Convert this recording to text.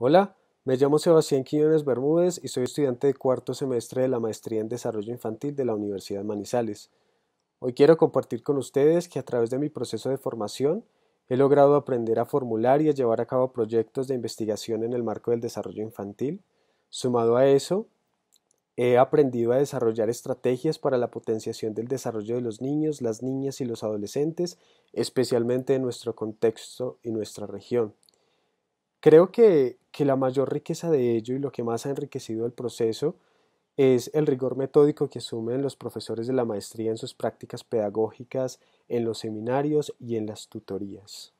Hola, me llamo Sebastián Quiñones Bermúdez y soy estudiante de cuarto semestre de la Maestría en Desarrollo Infantil de la Universidad Manizales. Hoy quiero compartir con ustedes que a través de mi proceso de formación he logrado aprender a formular y a llevar a cabo proyectos de investigación en el marco del desarrollo infantil. Sumado a eso, he aprendido a desarrollar estrategias para la potenciación del desarrollo de los niños, las niñas y los adolescentes, especialmente en nuestro contexto y nuestra región. Creo que, la mayor riqueza de ello y lo que más ha enriquecido el proceso es el rigor metódico que asumen los profesores de la maestría en sus prácticas pedagógicas, en los seminarios y en las tutorías.